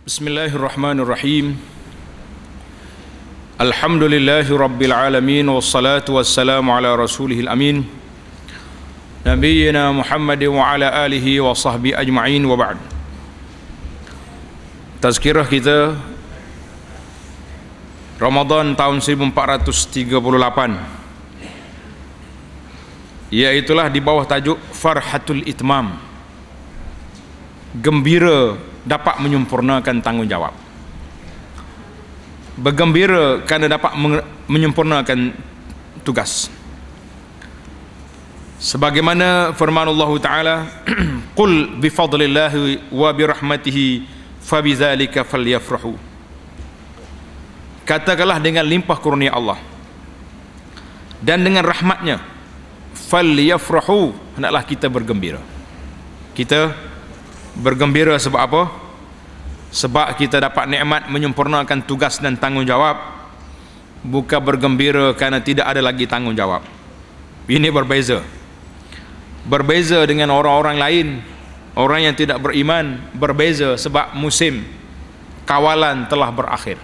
Bismillahirrahmanirrahim Alhamdulillahi Rabbil Alamin Wassalatu wassalamu ala rasulihil amin Nabiina Muhammad wa ala alihi wa sahbihi ajma'in wa ba'd Tazkirah kita Ramadan tahun 1438 Iaitulah di bawah tajuk Farhatul Itmam Gembira dapat menyempurnakan tanggungjawab bergembira kerana dapat menyempurnakan tugas sebagaimana firman Allah Ta'ala قُلْ بِفَضْلِ اللَّهِ وَبِرَحْمَتِهِ فَبِذَلِكَ فَلْيَفْرَحُ katakanlah dengan limpah kurnia Allah dan dengan rahmatnya فَلْيَفْرَحُ hendaklah kita bergembira kita bergembira sebab apa? Sebab kita dapat nikmat menyempurnakan tugas dan tanggungjawab Buka bergembira kerana tidak ada lagi tanggungjawab. Ini berbeza. Berbeza dengan orang-orang lain, orang yang tidak beriman berbeza sebab musim kawalan telah berakhir.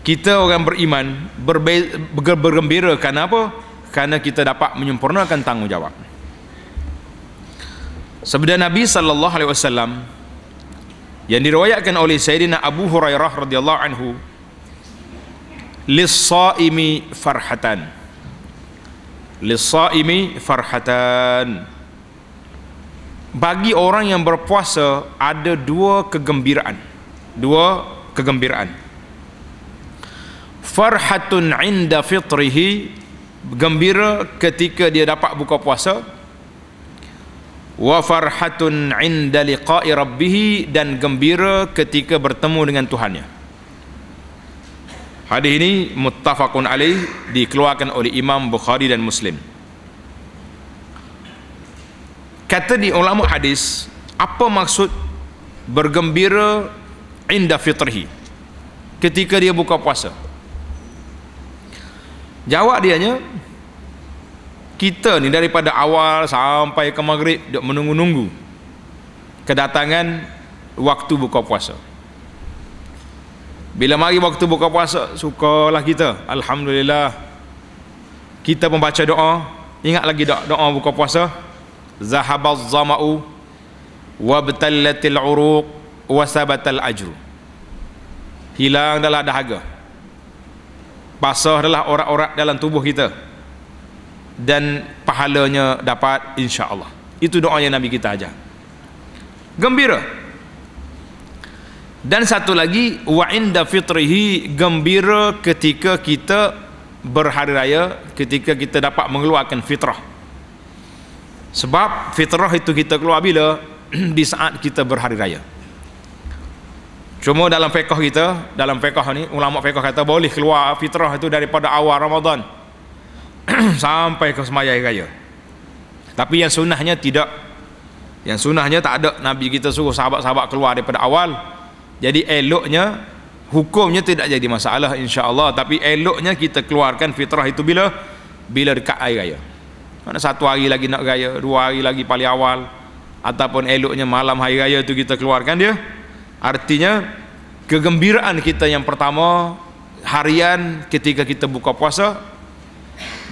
Kita orang beriman berbeza, bergembira kerana apa? Kerana kita dapat menyempurnakan tanggungjawab. Sabda Nabi sallallahu alaihi wasallam yang diriwayatkan oleh Sayyidina Abu Hurairah radhiyallahu anhu lis-saimi farhatan lis-saimi farhatan bagi orang yang berpuasa ada dua kegembiraan dua kegembiraan farhatun inda fitrihi gembira ketika dia dapat buka puasa wa farhatun inda liqa'i rabbih dan gembira ketika bertemu dengan Tuhannya. Hadis ini muttafaqun alaih dikeluarkan oleh Imam Bukhari dan Muslim. Kata di ulama hadis, apa maksud bergembira inda fitrihi? Ketika dia buka puasa. Jawab dia nya kita ni daripada awal sampai ke maghrib duk menunggu-nunggu kedatangan waktu buka puasa bila mari waktu buka puasa sukalah kita Alhamdulillah kita membaca doa ingat lagi doa, doa buka puasa zahabaz zama'u wabtallatil uruq wasabatal ajru hilang adalah dahaga pasah adalah orang-orang dalam tubuh kita dan pahalanya dapat insya Allah. itu doa yang nabi kita ajar gembira dan satu lagi wa inda fitrihi gembira ketika kita berhari raya ketika kita dapat mengeluarkan fitrah sebab fitrah itu kita keluar bila di saat kita berhari raya cuma dalam fiqh kita dalam fiqh ni ulama fiqh kata boleh keluar fitrah itu daripada awal Ramadan sampai ke semayang raya tapi yang sunnahnya tidak yang sunnahnya tak ada Nabi kita suruh sahabat-sahabat keluar daripada awal jadi eloknya hukumnya tidak jadi masalah insya Allah. tapi eloknya kita keluarkan fitrah itu bila bila dekat air raya mana satu hari lagi nak raya dua hari lagi paling awal ataupun eloknya malam hari raya itu kita keluarkan dia artinya kegembiraan kita yang pertama harian ketika kita buka puasa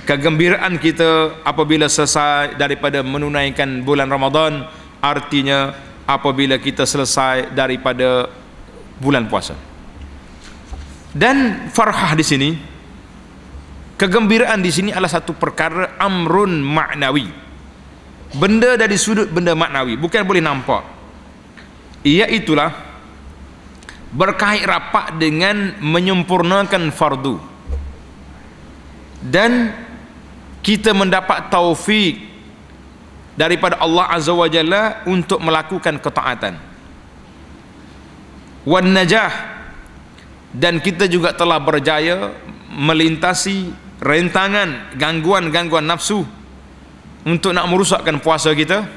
kegembiraan kita apabila selesai daripada menunaikan bulan Ramadan artinya apabila kita selesai daripada bulan puasa dan farhah di sini kegembiraan di sini adalah satu perkara amrun maknawi benda dari sudut benda maknawi bukan boleh nampak Ia itulah berkait rapat dengan menyempurnakan fardu dan kita mendapat taufik daripada Allah Azza wa Jalla untuk melakukan ketaatan wan najah dan kita juga telah berjaya melintasi rentangan gangguan-gangguan nafsu untuk nak merusakkan puasa kita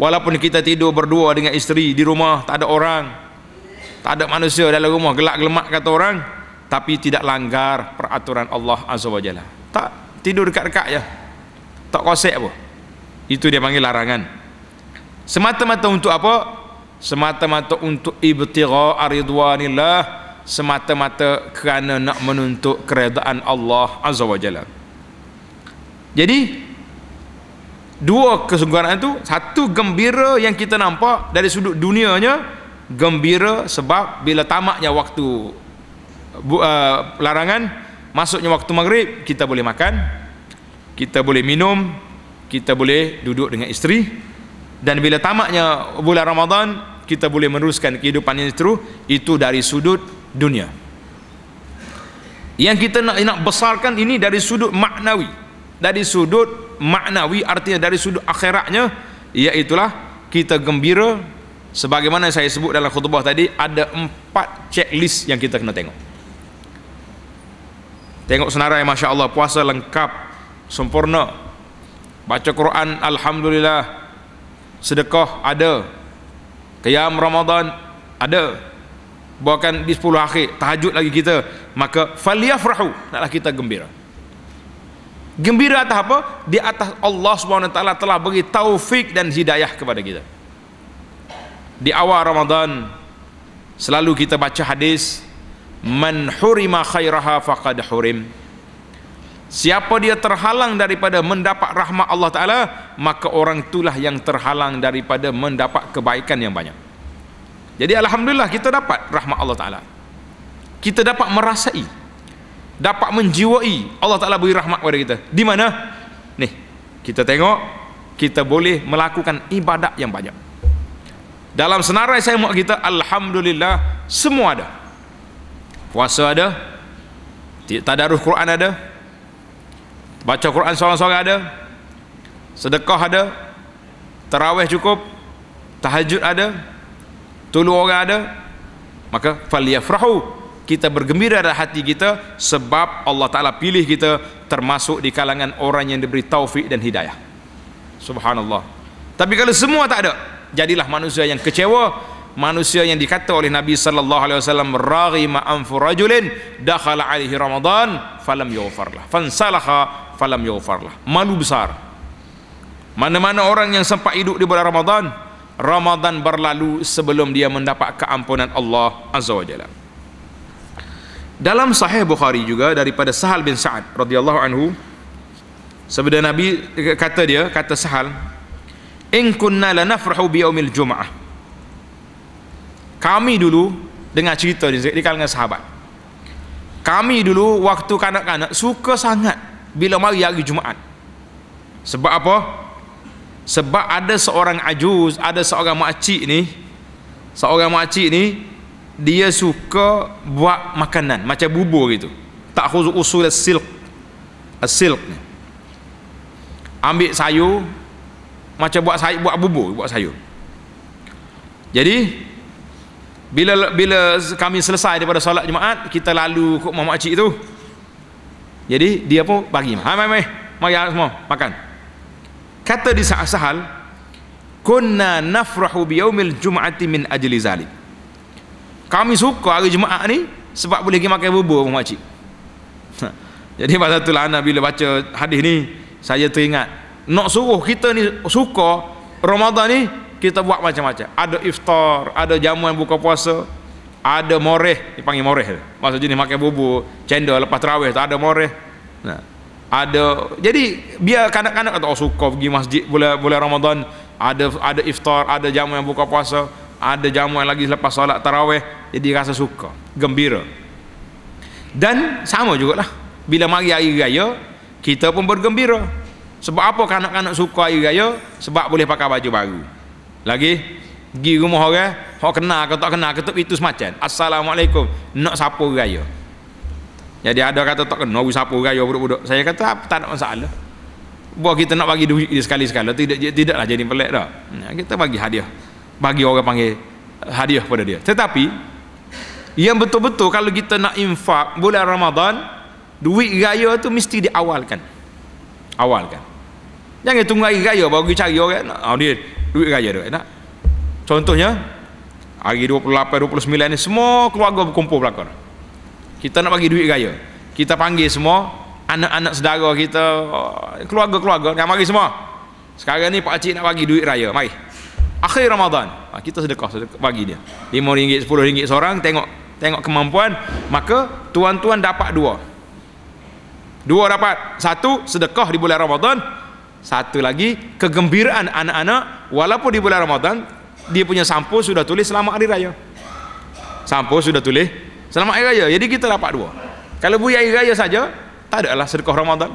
walaupun kita tidur berdua dengan isteri di rumah tak ada orang tak ada manusia dalam rumah gelak gelemak kata orang tapi tidak langgar peraturan Allah Azza wa Jalla tak tidur dekat-dekat je tak kosek apa itu dia panggil larangan semata-mata untuk apa semata-mata untuk ibtira aridwanillah semata-mata kerana nak menuntut keredaan Allah Azza wa Jalla jadi dua kesungguhan itu satu gembira yang kita nampak dari sudut dunianya gembira sebab bila tamaknya waktu uh, larangan masuknya waktu maghrib kita boleh makan kita boleh minum kita boleh duduk dengan isteri dan bila tamaknya bulan Ramadan kita boleh meneruskan kehidupan yang seteru itu dari sudut dunia yang kita nak, nak besarkan ini dari sudut maknawi dari sudut maknawi artinya dari sudut akhiratnya iaitulah kita gembira sebagaimana saya sebut dalam khutbah tadi ada empat checklist yang kita kena tengok Tengok senarai Masya Allah puasa lengkap Sempurna Baca Quran Alhamdulillah Sedekah ada Qiyam Ramadan ada Bahkan di 10 akhir Tahajud lagi kita Maka Faliyafrahu Naklah kita gembira Gembira atas apa? Di atas Allah SWT telah beri taufik dan hidayah kepada kita Di awal Ramadan Selalu kita baca hadis man hurima khairaha faqad hurim siapa dia terhalang daripada mendapat rahmat Allah Ta'ala maka orang itulah yang terhalang daripada mendapat kebaikan yang banyak jadi Alhamdulillah kita dapat rahmat Allah Ta'ala kita dapat merasai dapat menjiwai Allah Ta'ala beri rahmat kepada kita di mana? nih kita tengok kita boleh melakukan ibadat yang banyak dalam senarai saya mahu kita Alhamdulillah semua ada puasa ada tadarus Quran ada baca Quran seorang-seorang ada sedekah ada terawih cukup tahajud ada tulu orang ada maka faliyafrahu kita bergembira dalam hati kita sebab Allah Ta'ala pilih kita termasuk di kalangan orang yang diberi taufik dan hidayah subhanallah tapi kalau semua tak ada jadilah manusia yang kecewa manusia yang dikata oleh Nabi sallallahu alaihi wasallam raghima anfu rajulin dakhala alaihi ramadan falam yughfar lah fansalakha falam yughfar lah malu besar mana-mana orang yang sempat hidup di bulan Ramadan Ramadan berlalu sebelum dia mendapat keampunan Allah azza wajalla dalam sahih Bukhari juga daripada Sahal bin Sa'ad radhiyallahu anhu sebenarnya Nabi kata dia kata Sahal in kunna lanafrahu bi yaumil kami dulu dengar cerita ni di kalangan sahabat kami dulu waktu kanak-kanak suka sangat bila mari hari Jumaat sebab apa sebab ada seorang ajuz ada seorang makcik ni seorang makcik ni dia suka buat makanan macam bubur gitu tak khusus usul silk silk ni ambil sayur macam buat sayur buat bubur buat sayur jadi bila bila kami selesai daripada solat jumaat kita lalu ke rumah makcik tu jadi dia pun bagi hai mai mai mari ah, semua makan kata di saat sahal kunna nafrahu biyaumil jumaati min ajli zalik kami suka hari jumaat ni sebab boleh pergi makan bubur rumah makcik ha. jadi pada tu lah bila baca hadis ni saya teringat nak suruh kita ni suka Ramadan ni kita buat macam-macam ada iftar ada jamuan buka puasa ada moreh dipanggil moreh masa jenis makan bubur cendol lepas terawih tak ada moreh nah, ada jadi biar kanak-kanak kata oh suka pergi masjid bulan, bulan Ramadan ada ada iftar ada jamuan buka puasa ada jamuan lagi lepas solat tarawih jadi rasa suka gembira dan sama juga lah. bila mari hari raya kita pun bergembira sebab apa kanak-kanak suka hari raya sebab boleh pakai baju baru lagi pergi rumah orang hok kenal ke tak kenal ketuk itu semacam assalamualaikum nak sapu raya jadi ada kata tak kena wis sapu raya budak-budak saya kata apa tak ada masalah buat kita nak bagi duit dia sekali-sekala tidak tidaklah jadi pelik dah kita bagi hadiah bagi orang panggil hadiah pada dia tetapi yang betul-betul kalau kita nak infak bulan Ramadan duit raya tu mesti diawalkan awalkan jangan tunggu hari raya baru pergi cari orang oh, dia duit raya tu, nak contohnya hari 28 29 ni semua keluarga berkumpul belakang kita nak bagi duit raya kita panggil semua anak-anak saudara kita keluarga-keluarga nak mari semua sekarang ni pak cik nak bagi duit raya mari akhir Ramadan ha, kita sedekah, sedekah bagi dia 5 ringgit 10 ringgit seorang tengok tengok kemampuan maka tuan-tuan dapat dua dua dapat satu sedekah di bulan Ramadan satu lagi kegembiraan anak-anak walaupun di bulan Ramadan dia punya sampo sudah tulis selamat hari raya sampo sudah tulis selamat hari raya jadi kita dapat dua kalau buya hari raya saja tak ada lah sedekah Ramadan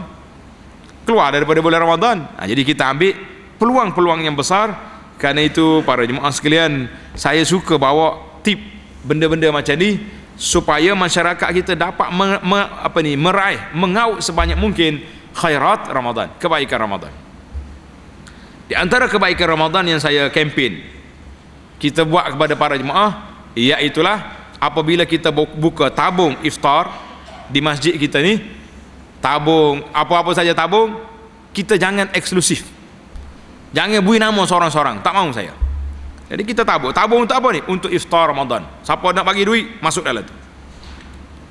keluar daripada bulan Ramadan nah, jadi kita ambil peluang-peluang yang besar kerana itu para jemaah sekalian saya suka bawa tip benda-benda macam ni supaya masyarakat kita dapat me, me, apa ni meraih mengaut sebanyak mungkin khairat Ramadan, kebaikan Ramadan. Di antara kebaikan Ramadan yang saya kempen kita buat kepada para jemaah ialah apabila kita buka tabung iftar di masjid kita ni tabung apa-apa saja tabung kita jangan eksklusif. Jangan bui nama seorang-seorang, tak mau saya. Jadi kita tabung, tabung untuk apa ni? Untuk iftar Ramadan. Siapa nak bagi duit masuk dalam tu.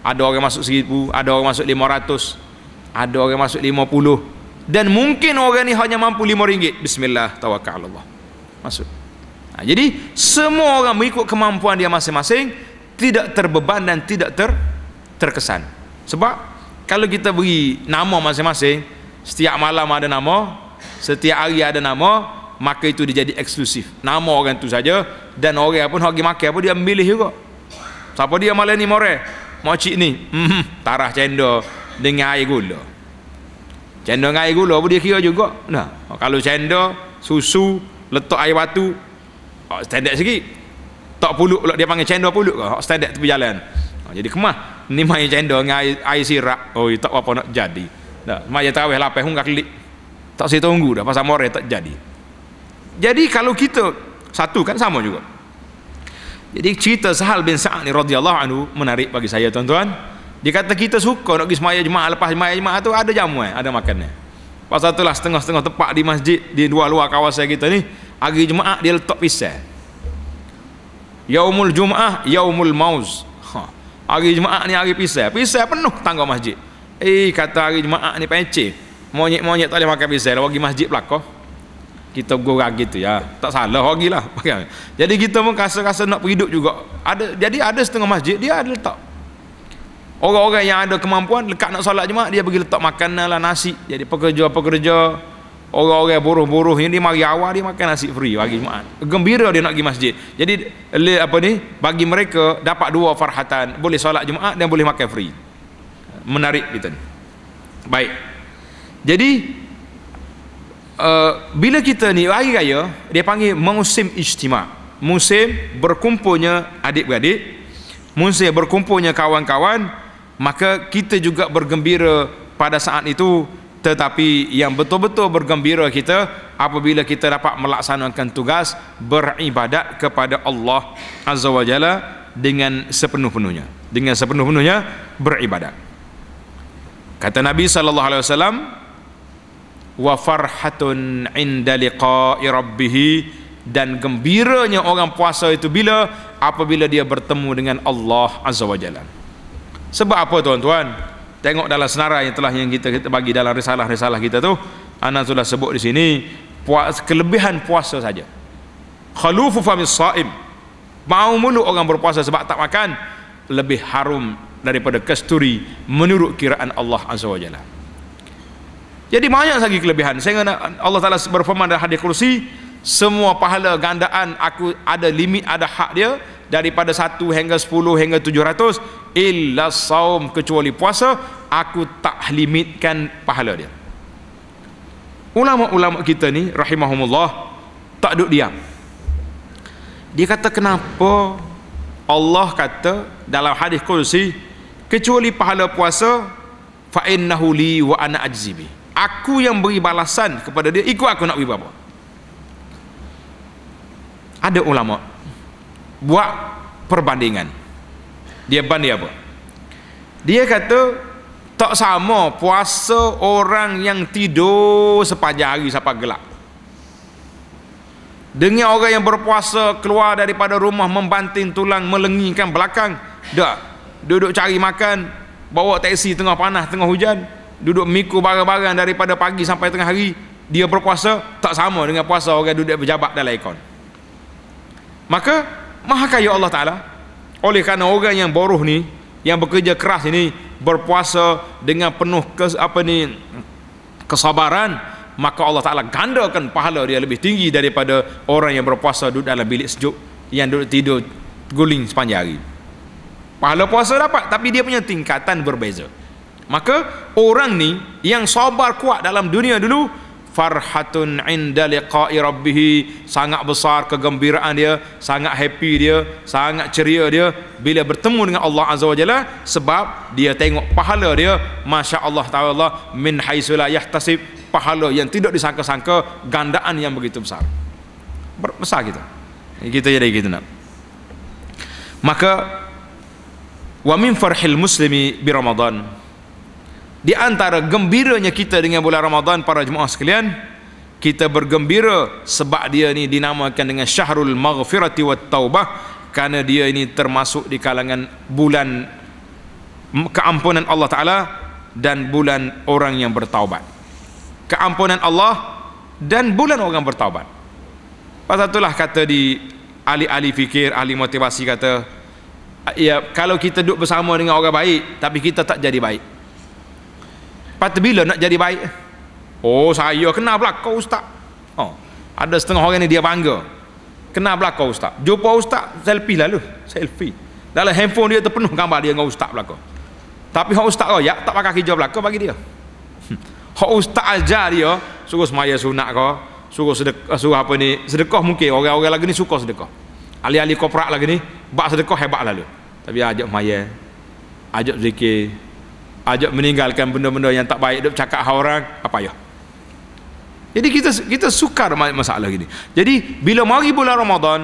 Ada orang masuk 1000, ada orang masuk 500, ada orang masuk lima puluh dan mungkin orang ni hanya mampu lima ringgit bismillah tawakal Allah masuk ha, jadi semua orang mengikut kemampuan dia masing-masing tidak terbeban dan tidak ter terkesan sebab kalau kita beri nama masing-masing setiap malam ada nama setiap hari ada nama maka itu dia jadi eksklusif nama orang itu saja dan orang pun hargi makan apa dia milih juga siapa dia malam ni more mak cik ni hmm, hmm tarah cendol dengan air gula. Cendol dengan air gula pun dia kira juga. Nah, kalau cendol, susu, letak air batu, oh, standard segi. Tak puluk pula dia panggil cendol puluk ke? Oh, standard tepi jalan. Oh, ha, jadi kemah. Ni main cendol dengan air, air sirap. Oh, ya, tak apa nak jadi. Nah, mai yang terawih lapis pun kelik. Tak saya tunggu dah pasal more tak jadi. Jadi kalau kita satu kan sama juga. Jadi cerita Sahal bin Sa'ad ni radhiyallahu anhu menarik bagi saya tuan-tuan dia kata kita suka nak pergi semaya jemaah lepas semaya jemaah tu ada jamu eh? ada makannya pasal tu lah setengah-setengah tempat di masjid di dua luar kawasan kita ni hari jemaah dia letak pisah yaumul jumaah yaumul mauz ha. jemaah ni hari pisah pisah penuh tangga masjid eh kata hari jemaah ni pencih monyet-monyet tak boleh makan pisah lah pergi masjid belakang kita gurang gitu ya tak salah lagi lah jadi kita pun rasa-rasa nak berhidup juga ada jadi ada setengah masjid dia ada letak Orang-orang yang ada kemampuan lekat nak solat jemaah dia pergi letak makanan lah nasi jadi pekerja-pekerja orang-orang buruh-buruh ini dia mari awal dia makan nasi free bagi jemaah gembira dia nak pergi masjid jadi apa ni bagi mereka dapat dua farhatan boleh solat jemaah dan boleh makan free menarik kita ni baik jadi uh, bila kita ni hari raya dia panggil musim ijtimak musim berkumpulnya adik-beradik musim berkumpulnya kawan-kawan maka kita juga bergembira pada saat itu tetapi yang betul-betul bergembira kita apabila kita dapat melaksanakan tugas beribadat kepada Allah Azza wa Jalla dengan sepenuh-penuhnya dengan sepenuh-penuhnya beribadat kata Nabi sallallahu alaihi wasallam wa farhatun inda liqa'i rabbih dan gembiranya orang puasa itu bila apabila dia bertemu dengan Allah azza wajalla sebab apa tuan-tuan? Tengok dalam senarai yang telah yang kita, kita bagi dalam risalah-risalah kita tu, anak sudah sebut di sini puas, kelebihan puasa saja. Khalufu fami saim. Mau mulu orang berpuasa sebab tak makan lebih harum daripada kasturi menurut kiraan Allah Azza Wajalla. Jadi banyak lagi kelebihan. Sehingga Allah Taala berfirman dalam hadis kursi, semua pahala gandaan aku ada limit ada hak dia daripada 1 hingga 10 hingga illa saum kecuali puasa aku tak limitkan pahala dia ulama-ulama kita ni rahimahumullah tak duduk diam dia kata kenapa Allah kata dalam hadis kursi kecuali pahala puasa fa innahu li wa ana ajzibi aku yang beri balasan kepada dia ikut aku nak beri apa ada ulama buat perbandingan dia ban dia apa dia kata tak sama puasa orang yang tidur sepanjang hari sampai gelap dengan orang yang berpuasa keluar daripada rumah membanting tulang melengingkan belakang dah duduk cari makan bawa teksi tengah panas tengah hujan duduk miku barang-barang daripada pagi sampai tengah hari dia berpuasa tak sama dengan puasa orang duduk berjabat dalam ikon maka maha kaya Allah Ta'ala oleh kerana orang yang boroh ni, yang bekerja keras ini berpuasa dengan penuh kes, apa ni kesabaran, maka Allah Taala gandakan pahala dia lebih tinggi daripada orang yang berpuasa duduk dalam bilik sejuk yang duduk tidur guling sepanjang hari. Pahala puasa dapat tapi dia punya tingkatan berbeza. Maka orang ni yang sabar kuat dalam dunia dulu farhatun inda liqa'i rabbih sangat besar kegembiraan dia sangat happy dia sangat ceria dia bila bertemu dengan Allah azza wajalla sebab dia tengok pahala dia masya-Allah taala min haisula yahtasib pahala yang tidak disangka-sangka gandaan yang begitu besar besar kita kita jadi gitu nak maka wa min farhil muslimi bi ramadan di antara gembiranya kita dengan bulan Ramadan para jemaah sekalian, kita bergembira sebab dia ini dinamakan dengan Syahrul Maghfirati wat Taubah kerana dia ini termasuk di kalangan bulan keampunan Allah Taala dan bulan orang yang bertaubat. Keampunan Allah dan bulan orang bertaubat. Pasal itulah kata di ahli-ahli fikir, ahli motivasi kata, ya kalau kita duduk bersama dengan orang baik tapi kita tak jadi baik, patut bila nak jadi baik oh saya kenal kau ustaz oh, ada setengah orang ni dia bangga kenal kau ustaz jumpa ustaz selfie lalu selfie dalam handphone dia terpenuh gambar dia dengan ustaz belakang tapi hak ustaz royak tak pakai hijau belakang bagi dia hmm. hak ustaz ajar dia suruh semaya sunat kau suruh sedekah eh, suruh apa ni sedekah mungkin orang-orang lagi ni suka sedekah Ali-ali koprak lagi ni bak sedekah hebat lalu tapi ajak maya ajak zikir ajak meninggalkan benda-benda yang tak baik duk cakap hal orang apa ya jadi kita kita sukar masalah gini jadi bila mari bulan Ramadan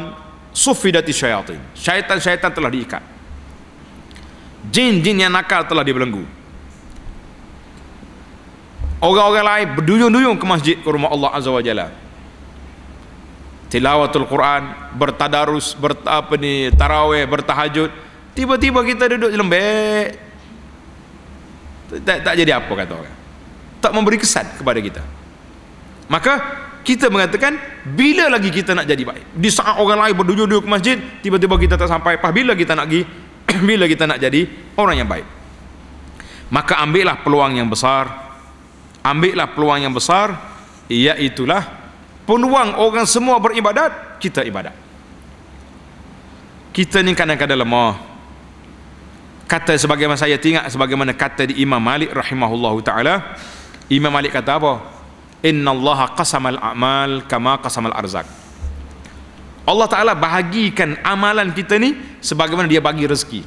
sufidati syaitan syaitan-syaitan telah diikat jin-jin yang nakal telah dibelenggu orang-orang lain berduyun-duyun ke masjid ke rumah Allah Azza wa Jalla tilawatul Quran bertadarus ber, ni, taraweh bertahajud tiba-tiba kita duduk lembek tak, tak jadi apa kata orang tak memberi kesan kepada kita maka kita mengatakan bila lagi kita nak jadi baik di saat orang lain berduduk-duduk ke masjid tiba-tiba kita tak sampai pas bila kita nak pergi bila kita nak jadi orang yang baik maka ambillah peluang yang besar ambillah peluang yang besar iaitulah peluang orang semua beribadat kita ibadat kita ni kadang-kadang lemah kata sebagaimana saya ingat sebagaimana kata di Imam Malik rahimahullahu taala Imam Malik kata apa Inna innallaha al a'mal kama al arzak Allah taala bahagikan amalan kita ni sebagaimana dia bagi rezeki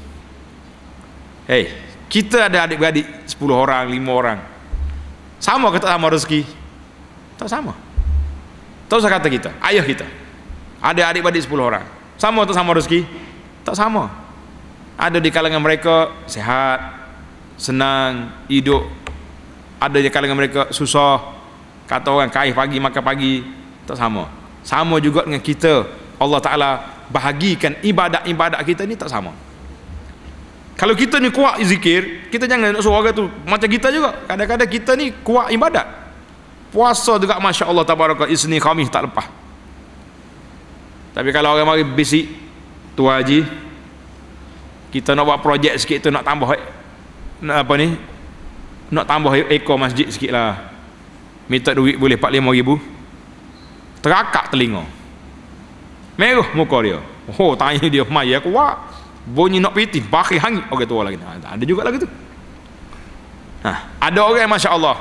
hey kita ada adik-beradik 10 orang 5 orang sama kata sama rezeki tak sama tak usah kata kita ayah kita ada adik-beradik 10 orang sama atau sama rezeki tak sama ada di kalangan mereka sehat senang hidup ada di kalangan mereka susah kata orang kaih pagi makan pagi tak sama sama juga dengan kita Allah Ta'ala bahagikan ibadat-ibadat kita ni tak sama kalau kita ni kuat zikir kita jangan nak suruh tu macam kita juga kadang-kadang kita ni kuat ibadat puasa juga Masya Allah Tabaraka Isni Khamih tak lepas tapi kalau orang mari bisik tu haji kita nak buat projek sikit tu nak tambah eh, nak apa ni nak tambah ekor masjid sikit lah minta duit boleh 45 ribu terakak telinga merah muka dia oh tanya dia maya aku wak bunyi nak piti bakri hangit orang tua lagi ah, ada juga lagi tu Nah ha, ada orang yang masya Allah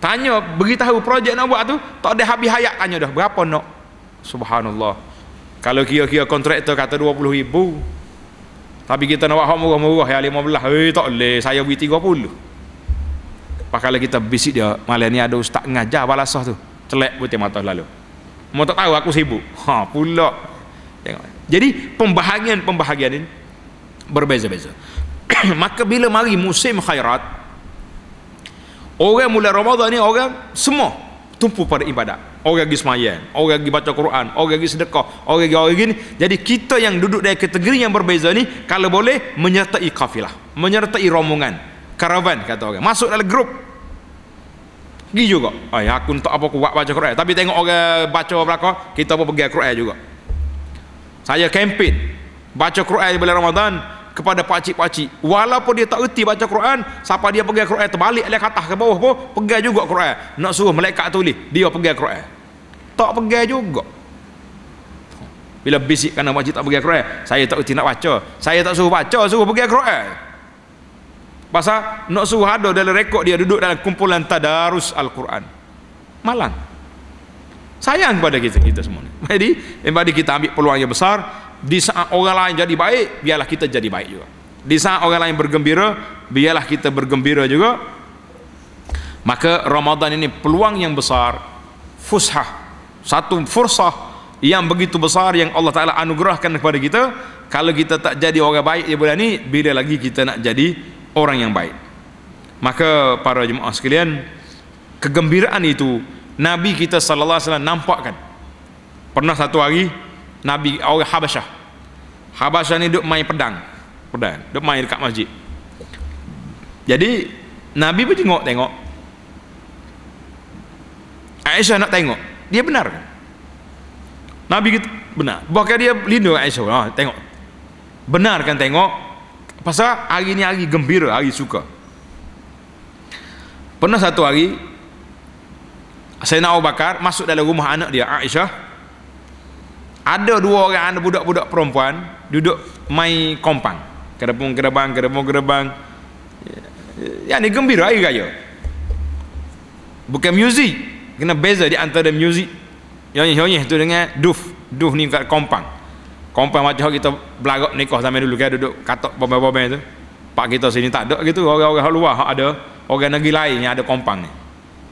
tanya beritahu projek nak buat tu tak ada habis hayat tanya dah berapa nak subhanallah kalau kira-kira kontraktor kata 20 ribu tapi kita nak buat hak murah-murah yang lima belah. Eh tak boleh. Saya beri tiga puluh. Pakalah kita bisik dia. Malah ni ada ustaz ngajar balasah tu. Celek putih mata lalu. Mau tak tahu aku sibuk. Ha pula. Tengok. Jadi pembahagian-pembahagian ini berbeza-beza. Maka bila mari musim khairat. Orang mula ramadhan ni orang semua tumpu pada ibadat orang pergi semayan orang pergi baca Quran orang pergi sedekah orang pergi orang gini jadi kita yang duduk dari kategori yang berbeza ni kalau boleh menyertai kafilah menyertai rombongan karavan kata orang masuk dalam grup pergi juga ay eh, aku tak apa kuat baca Quran tapi tengok orang baca belaka kita pun pergi Quran juga saya kempen baca Quran bila Ramadan kepada pakcik-pakcik walaupun dia tak reti baca Quran siapa dia pegang Quran terbalik dia kata ke bawah pun pegang juga Quran nak suruh malaikat tulis dia pegang Quran tak pegang juga bila bisik kerana makcik tak pegang Quran saya tak reti nak baca saya tak suruh baca suruh pegang Quran pasal nak suruh ada dalam rekod dia duduk dalam kumpulan Tadarus Al-Quran malang sayang kepada kita kita semua ni. jadi yang kita ambil peluang yang besar di saat orang lain jadi baik biarlah kita jadi baik juga di saat orang lain bergembira biarlah kita bergembira juga maka Ramadan ini peluang yang besar fushah satu fursah yang begitu besar yang Allah Ta'ala anugerahkan kepada kita kalau kita tak jadi orang baik di bulan ini bila lagi kita nak jadi orang yang baik maka para jemaah sekalian kegembiraan itu Nabi kita sallallahu alaihi wasallam nampakkan pernah satu hari Nabi orang Habasyah Habasyah ni duduk main pedang pedang duduk main dekat masjid jadi Nabi pun tengok tengok Aisyah nak tengok dia benar Nabi kata benar bahkan dia lindung Aisyah ha, tengok benar kan tengok pasal hari ni hari gembira hari suka pernah satu hari saya nak Abu Bakar masuk dalam rumah anak dia Aisyah ada dua orang ada budak-budak perempuan duduk main kompang kerebung kerebang kerebung kerebang Ya ni gembira air raya bukan muzik kena beza di antara muzik yang ni yang tu dengan duf duf ni kat kompang kompang macam kita belagak nikah sampai dulu kan duduk katok bomel-bomel tu pak kita sini tak ada gitu orang-orang luar ada orang negeri lain yang ada kompang ni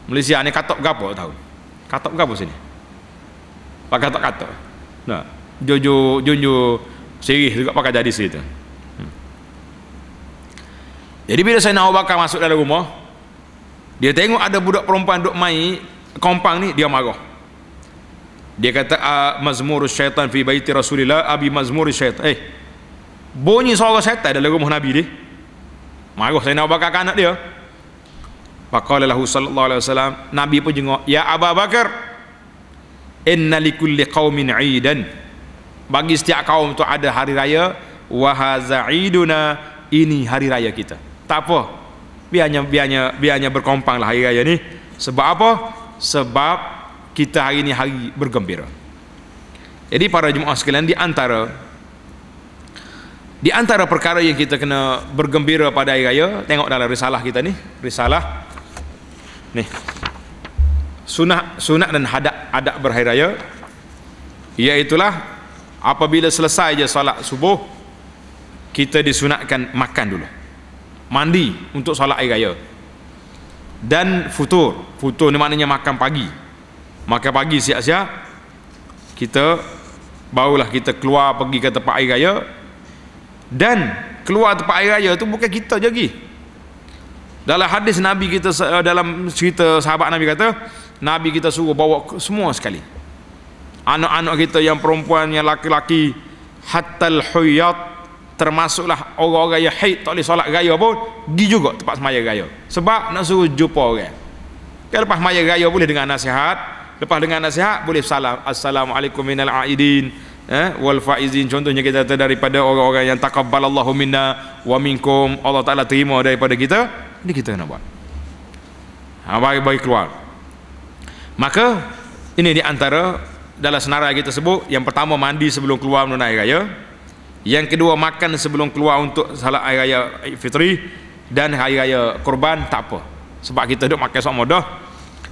Malaysia ni katok gapo tahu katok gapo sini pak katok-katok Nah, junjung junjung sirih juga pakai jadi cerita. Hmm. Jadi bila saya nak Bakar masuk dalam rumah, dia tengok ada budak perempuan duk mai kompang ni, dia marah. Dia kata mazmur syaitan fi baiti Rasulillah abi mazmur syaitan. Eh. Bunyi suara syaitan dalam rumah Nabi ni. Marah saya nak Bakar anak dia. Faqala lahu sallallahu alaihi Nabi pun jenguk, "Ya Abu Bakar, inna likulli qaumin aidan bagi setiap kaum tu ada hari raya wahaza iduna ini hari raya kita tak apa biarnya biarnya biarnya berkompanglah hari raya ni sebab apa sebab kita hari ini hari bergembira jadi para jemaah sekalian di antara di antara perkara yang kita kena bergembira pada hari raya tengok dalam risalah kita ni risalah ni sunah sunah dan hada adab berhari raya iaitulah apabila selesai je solat subuh kita disunatkan makan dulu mandi untuk salat air raya dan futur futur ni maknanya makan pagi makan pagi siap-siap kita barulah kita keluar pergi ke tempat air raya dan keluar tempat air raya tu bukan kita je lagi dalam hadis Nabi kita eh, dalam cerita sahabat Nabi kata Nabi kita suruh bawa semua sekali anak-anak kita yang perempuan yang laki-laki hatal huyat termasuklah orang-orang yang haid tak boleh solat raya pun pergi juga tempat semaya raya sebab nak suruh jumpa orang kalau lepas semaya raya boleh dengan nasihat lepas dengan nasihat boleh salam assalamualaikum minal a'idin eh, wal faizin contohnya kita kata daripada orang-orang yang takabbalallahu minna wa minkum Allah Ta'ala terima daripada kita ini kita nak buat ha, bagi-bagi keluar maka ini di antara dalam senarai kita sebut yang pertama mandi sebelum keluar menunaikan hari raya yang kedua makan sebelum keluar untuk salat hari raya fitri dan hari raya kurban tak apa sebab kita duduk makan sama dah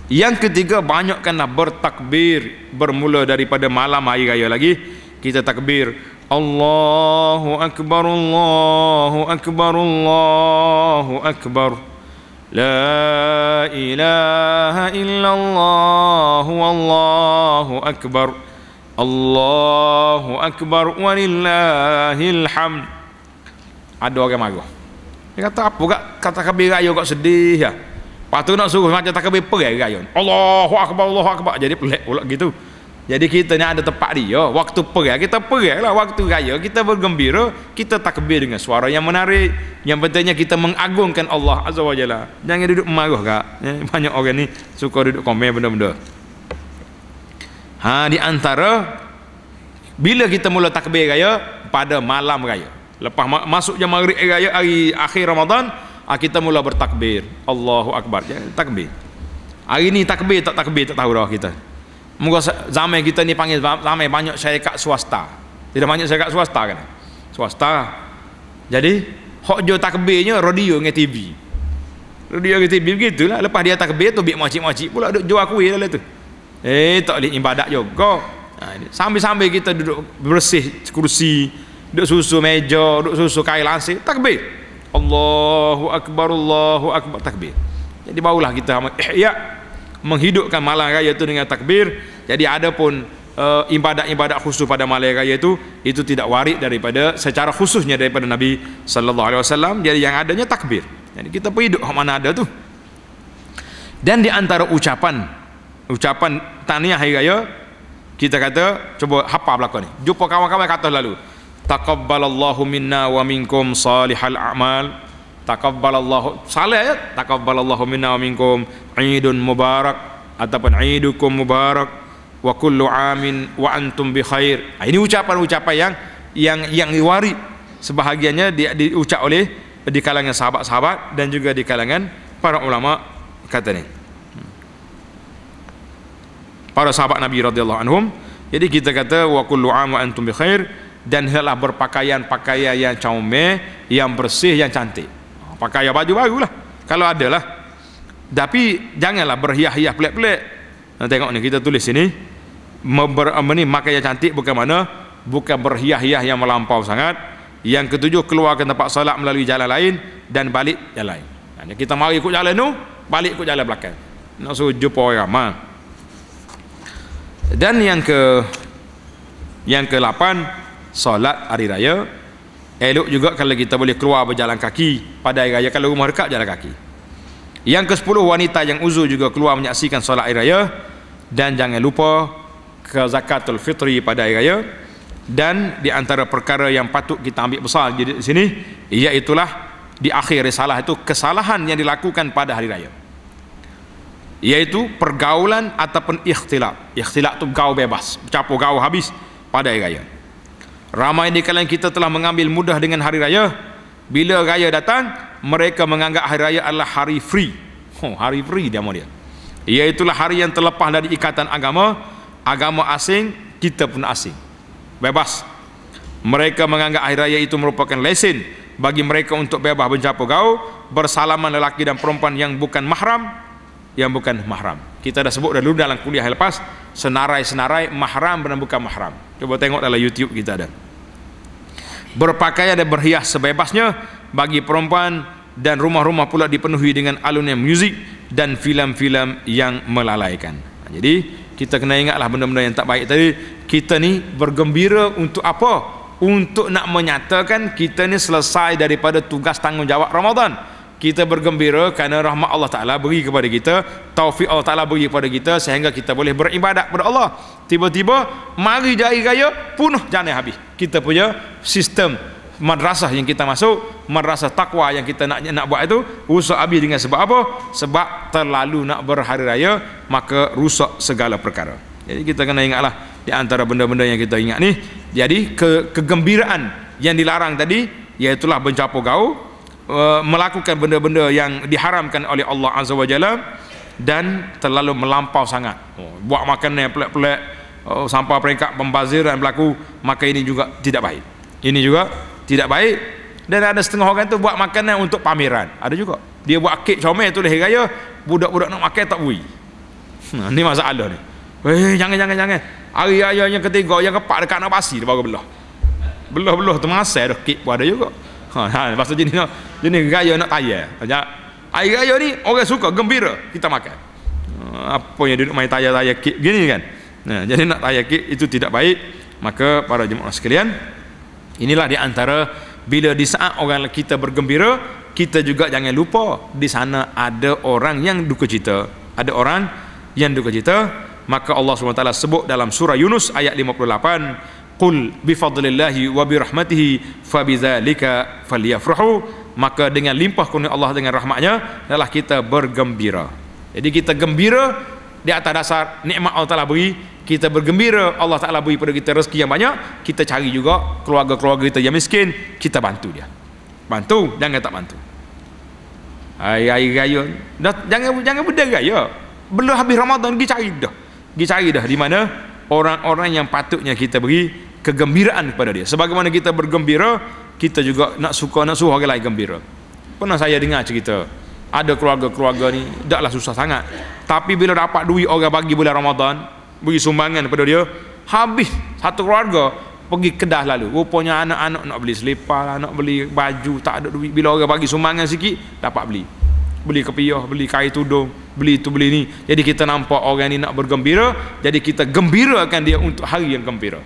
yang ketiga banyakkanlah bertakbir bermula daripada malam hari raya lagi kita takbir Allahu akbar Allahu akbar, Allahu akbar. لا إله إلا الله والله أكبر الله أكبر ولله الحمد ada orang marah dia kata apa kat kata kabir raya kat sedih ya lepas tu nak suruh macam tak kabir perai raya Allahu Akbar Allahu Akbar jadi pelik pula gitu jadi kita ni ada tempat dia Waktu perang kita perang lah Waktu raya kita bergembira Kita takbir dengan suara yang menarik Yang pentingnya kita mengagungkan Allah Azza wa Jalla Jangan duduk marah kak eh, Banyak orang ni suka duduk komen benda-benda Ha, di antara Bila kita mula takbir raya Pada malam raya Lepas masuk jam maghrib eh, raya Hari akhir Ramadan ha, Kita mula bertakbir Allahu Akbar Takbir Hari ni takbir tak takbir tak tahu dah kita Moga zaman kita ni panggil zaman banyak syarikat swasta. Tidak banyak syarikat swasta kan? Swasta. Jadi, Hok jo takbirnya radio dengan TV. Radio dengan TV begitulah. Lepas dia takbir tu bik macik-macik pula duk jual kuih dalam tu. Eh, tak boleh ibadat juga. Ha, Sambil-sambil kita duduk bersih kursi, duduk susu meja, duduk susu kain lansir, takbir. Allahu Akbar, Allahu Akbar, takbir. Jadi barulah kita amat ihya' eh, menghidupkan malam raya itu dengan takbir jadi ada pun eh, ibadat-ibadat uh, khusus pada malam raya itu itu tidak waris daripada secara khususnya daripada Nabi sallallahu alaihi wasallam jadi yang adanya takbir jadi kita pun hidup mana ada tu dan di antara ucapan ucapan taniah hari raya kita kata cuba hafal belakang ni jumpa kawan-kawan kata lalu taqabbalallahu minna wa minkum salihal a'mal takabbalallahu salat ya takabbalallahu minna wa minkum idun mubarak ataupun Aidukum mubarak wa kullu amin wa antum bi khair ah, ini ucapan-ucapan yang yang yang wari sebahagiannya diucap di, oleh di kalangan sahabat-sahabat dan juga di kalangan para ulama kata ni. para sahabat Nabi radhiyallahu anhum jadi kita kata wa kullu amin. wa antum bi khair dan hendaklah berpakaian pakaian yang comel yang bersih yang cantik pakai yang baju baru lah kalau ada lah tapi janganlah berhiah-hiah pelik-pelik tengok ni kita tulis sini Member, ini, makan yang cantik bukan mana bukan berhiah-hiah yang melampau sangat yang ketujuh keluar ke tempat salat melalui jalan lain dan balik jalan lain Jadi kita mari ikut jalan tu balik ikut jalan belakang nak suruh jumpa orang ramah dan yang ke yang ke lapan solat hari raya Elok juga kalau kita boleh keluar berjalan kaki pada hari raya kalau rumah dekat jalan kaki. Yang ke sepuluh wanita yang uzur juga keluar menyaksikan solat hari raya dan jangan lupa ke zakatul fitri pada hari raya dan di antara perkara yang patut kita ambil besar di sini iaitu di akhir risalah itu kesalahan yang dilakukan pada hari raya iaitu pergaulan ataupun ikhtilaf ikhtilaf itu gaul bebas bercampur gaul habis pada hari raya Ramai di kalangan kita telah mengambil mudah dengan hari raya. Bila raya datang, mereka menganggap hari raya adalah hari free. Oh, hari free dia mahu dia. Iaitulah hari yang terlepas dari ikatan agama. Agama asing, kita pun asing. Bebas. Mereka menganggap hari raya itu merupakan lesen bagi mereka untuk bebas mencapur gaul bersalaman lelaki dan perempuan yang bukan mahram yang bukan mahram. Kita dah sebut dulu dalam kuliah lepas senarai-senarai mahram dan bukan mahram. Cuba tengok dalam YouTube kita ada berpakaian dan berhias sebebasnya bagi perempuan dan rumah-rumah pula dipenuhi dengan alunan muzik dan filem-filem yang melalaikan. Jadi kita kena ingatlah benda-benda yang tak baik tadi. Kita ni bergembira untuk apa? Untuk nak menyatakan kita ni selesai daripada tugas tanggungjawab Ramadan kita bergembira kerana rahmat Allah Ta'ala beri kepada kita taufik Allah Ta'ala beri kepada kita sehingga kita boleh beribadat kepada Allah tiba-tiba mari dari raya punuh jana habis kita punya sistem madrasah yang kita masuk madrasah takwa yang kita nak nak buat itu rusak habis dengan sebab apa? sebab terlalu nak berhari raya maka rusak segala perkara jadi kita kena ingatlah di antara benda-benda yang kita ingat ni jadi ke, kegembiraan yang dilarang tadi iaitulah bencapur gaul Eh, melakukan benda-benda yang diharamkan oleh Allah Azza wa Jalla dan terlalu melampau sangat oh, buat makanan yang pelik-pelik oh, peringkat pembaziran berlaku maka ini juga tidak baik ini juga tidak baik dan ada setengah orang tu buat makanan untuk pameran ada juga dia buat kek comel tu lahir raya budak-budak nak makan tak bui nah, hmm, ni masalah ni eh jangan jangan jangan hari ayahnya yang ketiga yang keempat dekat nak basi dia baru belah belah-belah termasai dah kek pun ada juga ha, pasal ha, jenis no, jenis gaya nak kaya saja air gaya ni orang suka gembira kita makan ha, apa yang duduk main tayar-tayar kek gini kan nah, ha, jadi nak tayar kek itu tidak baik maka para jemaah sekalian inilah di antara bila di saat orang kita bergembira kita juga jangan lupa di sana ada orang yang duka cita ada orang yang duka cita maka Allah SWT sebut dalam surah Yunus ayat 58 Qul bifadlillahi wa bi rahmatihi, fa birahmatihi fabizalika falyafrahu maka dengan limpah kurnia Allah dengan rahmatnya adalah kita bergembira jadi kita gembira di atas dasar nikmat Allah Ta'ala beri kita bergembira Allah Ta'ala beri pada kita rezeki yang banyak kita cari juga keluarga-keluarga kita yang miskin kita bantu dia bantu jangan tak bantu hari-hari raya jangan jangan benda gaya. belum habis Ramadan pergi cari dah pergi cari dah di mana orang-orang yang patutnya kita beri kegembiraan kepada dia sebagaimana kita bergembira kita juga nak suka nak suruh orang lain gembira pernah saya dengar cerita ada keluarga-keluarga ni taklah susah sangat tapi bila dapat duit orang bagi bulan Ramadan bagi sumbangan kepada dia habis satu keluarga pergi kedah lalu rupanya anak-anak nak beli selipar lah, nak beli baju tak ada duit bila orang bagi sumbangan sikit dapat beli beli kepiah beli kain tudung beli itu beli ni jadi kita nampak orang ni nak bergembira jadi kita gembirakan dia untuk hari yang gembira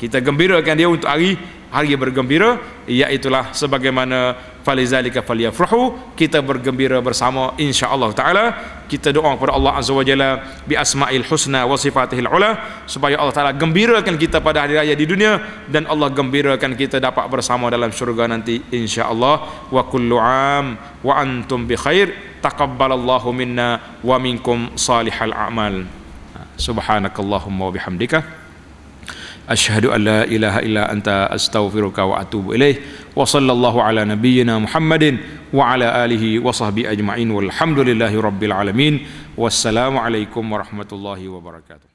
kita gembirakan dia untuk hari hari bergembira iaitulah sebagaimana falizalika falyafrahu kita bergembira bersama insyaallah taala kita doa kepada Allah azza wajalla bi asmail husna wa sifatihil ula supaya Allah taala gembirakan kita pada hari raya di dunia dan Allah gembirakan kita dapat bersama dalam syurga nanti insyaallah wa kullu am wa antum bi khair taqabbalallahu minna wa minkum salihal a'mal subhanakallahumma wa bihamdika Ashhadu an ilaha illa anta astaghfiruka wa atubu ilaih wa sallallahu ala nabiyyina Muhammadin wa ala alihi wa sahbi ajma'in walhamdulillahi rabbil alamin wassalamu alaikum warahmatullahi wabarakatuh